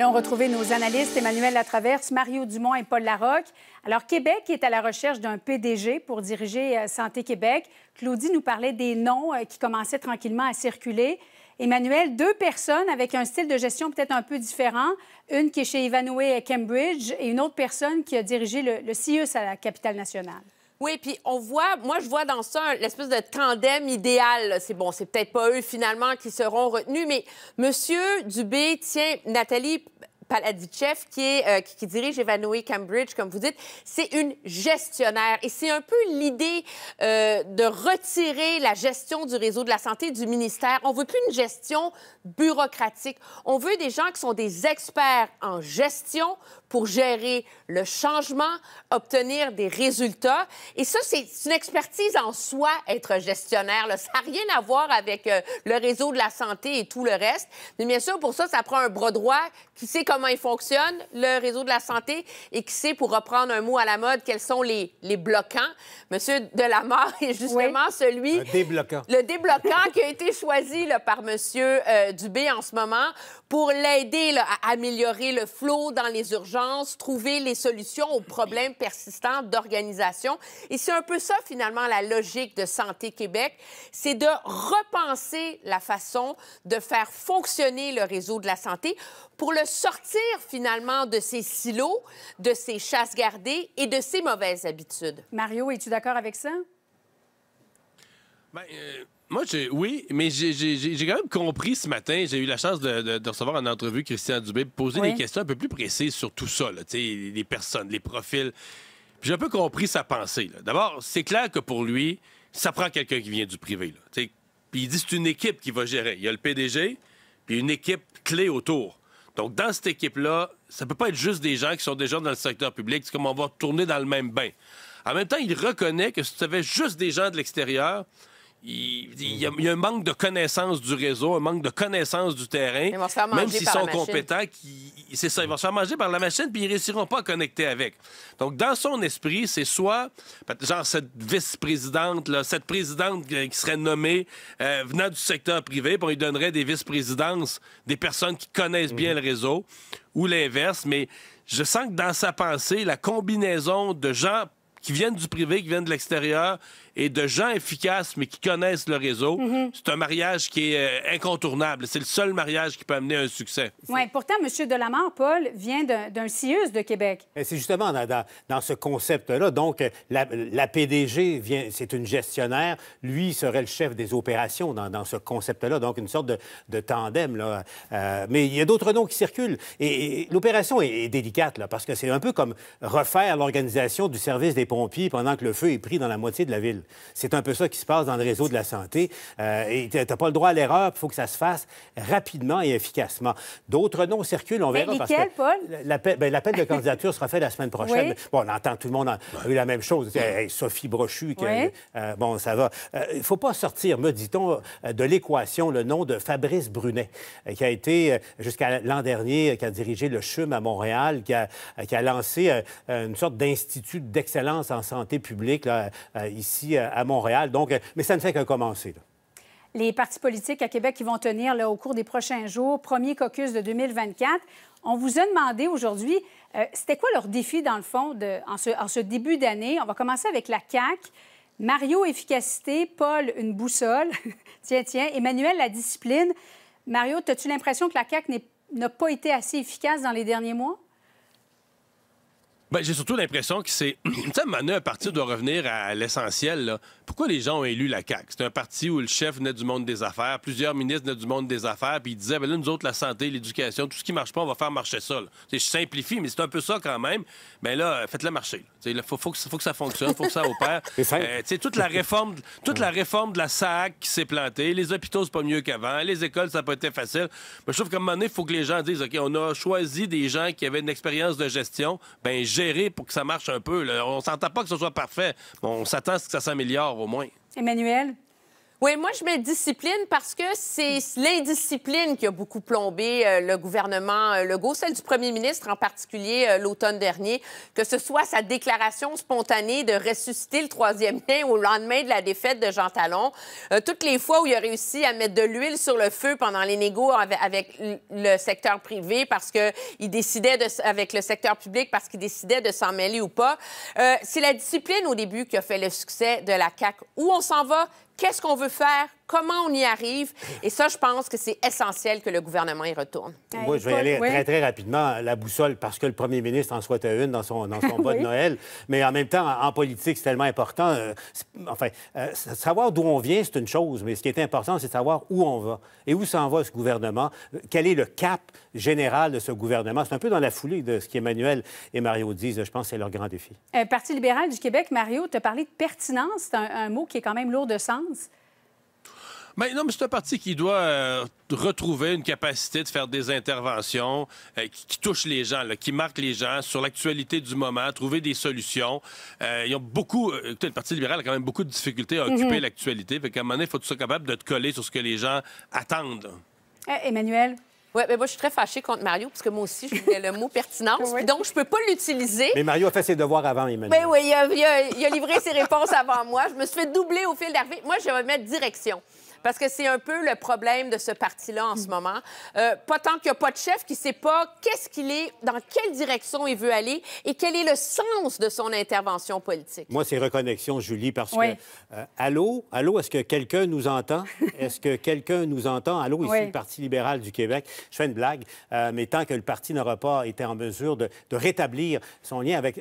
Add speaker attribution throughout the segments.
Speaker 1: Allons retrouver nos analystes Emmanuel Latraverse, Mario Dumont et Paul Larocque. Alors, Québec est à la recherche d'un PDG pour diriger euh, Santé Québec. Claudie nous parlait des noms euh, qui commençaient tranquillement à circuler. Emmanuel, deux personnes avec un style de gestion peut-être un peu différent. Une qui est chez Ivanhoe à Cambridge et une autre personne qui a dirigé le CIUS e à la capitale nationale.
Speaker 2: Oui, puis on voit, moi je vois dans ça l'espèce de tandem idéal. C'est bon, c'est peut-être pas eux finalement qui seront retenus, mais Monsieur Dubé, tiens, Nathalie Paladichef qui, est, euh, qui, dirige Evanoué Cambridge, comme vous dites, c'est une gestionnaire. Et c'est un peu l'idée euh, de retirer la gestion du réseau de la santé du ministère. On veut plus une gestion bureaucratique. On veut des gens qui sont des experts en gestion pour gérer le changement, obtenir des résultats. Et ça, c'est une expertise en soi, être gestionnaire. Ça n'a rien à voir avec euh, le réseau de la santé et tout le reste. Mais bien sûr, pour ça, ça prend un bras droit qui sait comment comment il fonctionne, le réseau de la santé, et qui sait, pour reprendre un mot à la mode, quels sont les, les bloquants. Monsieur Delamare est justement celui... Le débloquant. Le débloquant qui a été choisi par Monsieur euh, Dubé en ce moment pour l'aider à améliorer le flot dans les urgences, trouver les solutions aux problèmes persistants d'organisation. Et c'est un peu ça, finalement, la logique de Santé Québec, c'est de repenser la façon de faire fonctionner le réseau de la santé pour le sortir finalement de ses silos, de ses chasses gardées et de ses mauvaises habitudes. Mario, es-tu d'accord avec ça?
Speaker 3: Ben, euh, Moi, oui, mais j'ai quand même compris ce matin, j'ai eu la chance de, recevoir en entrevue Christian Dubé, poser des questions un peu plus précises sur tout ça, les personnes, les profils. J'ai un peu compris sa pensée. D'abord, c'est clair que pour lui, ça prend quelqu'un qui vient du privé. puis il dit c'est une équipe qui va gérer. Il y a le PDG, puis une équipe clé autour. Donc, dans cette équipe-là, ça peut pas être juste des gens qui sont déjà dans le secteur public. C'est comme on va tourner dans le même bain. En même temps, il reconnaît que si tu juste des gens de l'extérieur, Mm. il, y a, un manque de connaissance du réseau, un manque de connaissance du terrain. Ils vont se faire même s'ils sont compétents, c'est ça, ils vont se faire manger par la machine, puis ils réussiront pas à connecter avec. Donc, dans son esprit, c'est soit, genre, cette vice-présidente, cette présidente qui serait nommée euh, venant du secteur privé, bon, on lui donnerait des vice-présidences, des personnes qui connaissent bien le mm-hmm. réseau, ou l'inverse, mais je sens que dans sa pensée, la combinaison de gens qui viennent du privé, qui viennent de l'extérieur et de gens efficaces, mais qui connaissent le réseau, mhm. c'est un mariage qui est euh, incontournable. C'est le seul mariage qui peut amener un succès.
Speaker 1: Oui, pourtant, M. Delamare, Paul, vient d'un CIUS de Québec.
Speaker 3: C'est justement dans, ce concept-là.
Speaker 4: Donc, la, la PDG, c'est une gestionnaire. Lui serait le chef des opérations dans, ce concept-là. Donc, une sorte de, tandem. Là. Euh, mais il y a d'autres noms qui circulent. Et, l'opération est, est, délicate, là, parce que c'est un peu comme refaire l'organisation du service des pompiers pendant que le feu est pris dans la moitié de la ville. C'est un peu ça qui se passe dans le réseau de la santé. Euh, et tu n'as pas le droit à l'erreur. Il faut que ça se fasse rapidement et efficacement. D'autres noms circulent. On ben, verra. Mais parce Paul? L'appel ben, de candidature sera fait la semaine prochaine. Bon, on entend tout le monde a eu la même chose. Sophie Brochu, qui euh, bon, ça va. Il euh, ne faut pas sortir, me dit-on, de l'équation le nom de Fabrice Brunet, qui a été jusqu'à l'an dernier, qui a dirigé le CHUM à Montréal, qui a, qui a lancé une sorte d'institut d'excellence en santé publique là, ici euh, à Montréal. Donc, euh, mais ça ne fait que commencer.
Speaker 1: les partis politiques à Québec qui vont tenir là, au cours des prochains jours, premier caucus de 2024. On vous a demandé aujourd'hui, euh, c'était quoi leur défi, dans le fond, en, ce, en, ce, début d'année? On va commencer avec la CAQ. Mario, efficacité. Paul, une boussole. tiens, tiens. Emmanuel, la discipline. Mario, as-tu l'impression que la CAQ n'a pas été assez efficace dans les derniers mois?
Speaker 3: Ben, j'ai surtout l'impression que c'est. tu sais, à à partir de revenir à l'essentiel, là, pourquoi les gens ont élu la CAQ? C'est un parti où le chef venait du monde des affaires, plusieurs ministres venaient du monde des affaires, puis ils disaient, ben là, nous autres, la santé, l'éducation, tout ce qui marche pas, on va faire marcher ça. Je simplifie, mais c'est un peu ça quand même. Mais ben là, faites-le marcher. Il faut, faut, que ça fonctionne, il faut que ça opère. Euh, toute la réforme, toute la réforme de la SAC qui s'est plantée, les hôpitaux, c'est pas mieux qu'avant, les écoles, ça n'a pas été facile. Mais ben, je trouve qu'à un moment donné, il faut que les gens disent, OK, on a choisi des gens qui avaient une expérience de gestion, ben gérer pour que ça marche un peu. Là. On s'entend pas que ce soit parfait. On s'attend à ce que ça s'améliore au moins.
Speaker 2: Emmanuel? Oui, moi, je mets discipline parce que c'est l'indiscipline qui a beaucoup plombé euh, le gouvernement euh, Legault, celle du premier ministre en particulier euh, l'automne dernier, que ce soit sa déclaration spontanée de ressusciter le troisième lien au lendemain de la défaite de Jean Talon, toutes les fois où il a réussi à mettre de l'huile sur le feu pendant les négo avec, le secteur privé parce qu'il décidait, de, avec le secteur public parce qu'il décidait de s'en mêler ou pas. c'est la discipline au début qui a fait le succès de la CAQ. Où on s'en va, qu'est-ce qu'on veut faire comment on y arrive. Et ça, je pense que c'est essentiel que le gouvernement y retourne. Moi, je vais aller très,
Speaker 4: très rapidement. La boussole, parce que le premier ministre en souhaite une dans son, dans de Noël. Mais en même temps, en politique, c'est tellement important. Euh, enfin, euh, savoir d'où on vient, c'est une chose, mais ce qui est important, c'est savoir où on va et où s'en va ce gouvernement. Euh, quel est le cap général de ce gouvernement? C'est un peu dans la foulée de ce qu'Emmanuel et Mario disent. Je pense que c'est leur grand défi.
Speaker 1: Parti libéral du Québec, Mario, tu as parlé de pertinence. C'est un mot qui est quand même lourd de sens
Speaker 3: non, mais c'est un parti qui doit euh, retrouver une capacité de faire des interventions euh, qui, touchent les gens, qui marquent les gens sur l'actualité du moment, trouver des solutions. Euh, ils ont beaucoup. Euh, écoutez, le Parti libéral a quand même beaucoup de difficultés à mhm. occuper l'actualité. Fait qu'à un moment donné, il faut être capable de te coller sur ce que les gens attendent.
Speaker 2: Eh, Emmanuel? Oui, mais ben, moi, je suis très fâchée contre Mario, parce que moi aussi, je voulais le mot pertinence. Donc, je ne peux pas l'utiliser. Mais
Speaker 3: Mario a fait ses devoirs avant, Emmanuel. Mais ben
Speaker 2: oui, il a, il a livré ses réponses avant moi. Je me suis fait doubler au fil d'arrivée. Moi, je vais mettre direction. Parce que c'est un peu le problème de ce parti-là en ce mm. moment. Euh, pas tant qu'il n'y a pas de chef qui ne sait pas qu'est-ce qu'il est, dans quelle direction il veut aller et quel est le sens de son intervention politique.
Speaker 4: Moi, c'est reconnexion, Julie, parce que... Euh, allô? Allô, est-ce que quelqu'un nous entend? est-ce que quelqu'un nous entend? Allô, ici, le Parti libéral du Québec. Je fais une blague, euh, mais tant que le parti n'aura pas été en mesure de, rétablir son lien avec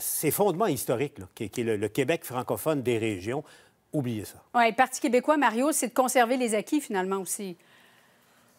Speaker 4: ses fondements historiques, qui, est le Québec francophone des régions, oubliez ça.
Speaker 1: Oui, Parti québécois, Mario, c'est de conserver les acquis finalement aussi.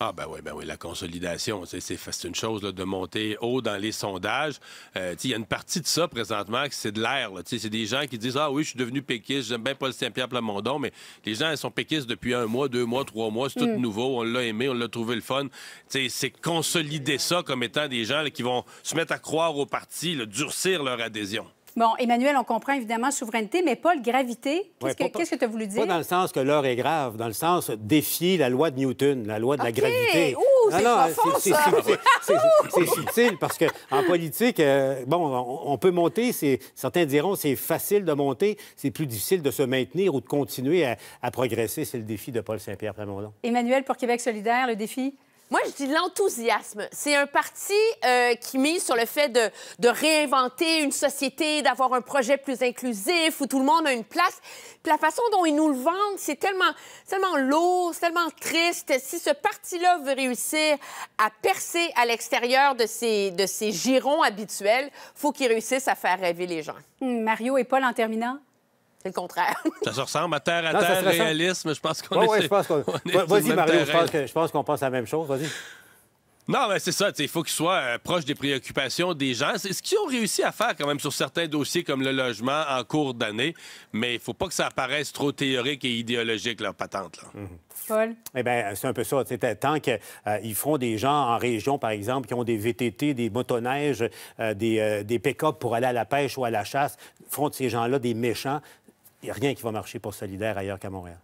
Speaker 3: Ah ben oui, ben oui, la consolidation, c'est une chose là, de monter haut dans les sondages. Euh, il y a une partie de ça présentement que c'est de l'air. C'est des gens qui disent Ah oui, je suis devenu péquiste, j'aime bien Paul Saint-Pierre Plamondon, mais les gens ils sont péquistes depuis un mois, deux mois, trois mois, c'est tout hmm. nouveau, on l'a aimé, on l'a trouvé le fun. C'est consolider ça comme étant des gens qui vont se mettre à croire au parti, le durcir leur adhésion.
Speaker 1: Bon, Emmanuel, on comprend évidemment souveraineté, mais Paul, gravité, qu'est-ce que tu as voulu dire? Pas dans
Speaker 4: le sens que l'heure est grave, dans le sens défier la loi de Newton, la loi de la gravité. c'est C'est subtil parce qu'en politique, euh, bon, on, peut monter, certains diront c'est facile de monter, c'est plus difficile de se maintenir ou de continuer à, progresser. C'est le défi de Paul Saint-Pierre Plamondon.
Speaker 2: Emmanuel, pour Québec solidaire, le défi? Moi, je dis l'enthousiasme. C'est un parti euh, qui mise sur le fait de, réinventer une société, d'avoir un projet plus inclusif où tout le monde a une place. Puis la façon dont ils nous le vendent, c'est tellement, tellement lourd, c'est tellement triste. Si ce parti-là veut réussir à percer à l'extérieur de ses, de ses girons habituels, faut qu'il réussisse à faire rêver les gens.
Speaker 1: Mario et Paul, en terminant,
Speaker 2: c'est le contraire.
Speaker 3: ça se ressemble à terre à terre, réalisme. Je pense qu'on est. Oui, je pense qu'on. Vas-y, Mario, je
Speaker 4: pense, qu'on pense la même chose.
Speaker 3: Vas-y. Non, mais c'est ça. Il faut qu'il soit euh, proche des préoccupations des gens. C'est ce qu'ils ont réussi à faire quand même sur certains dossiers comme le logement en cours d'année. Mais il faut pas que ça apparaisse trop théorique et idéologique, leur patente. Mhm.
Speaker 4: Paul? Eh ben, c'est un peu ça. tant qu'ils euh, font feront des gens en région, par exemple, qui ont des VTT, des motoneiges, euh, des, des pick-up pour aller à la pêche ou à la chasse, font de ces gens-là des méchants, il n'y a rien qui va marcher pour Solidaire ailleurs qu'à Montréal.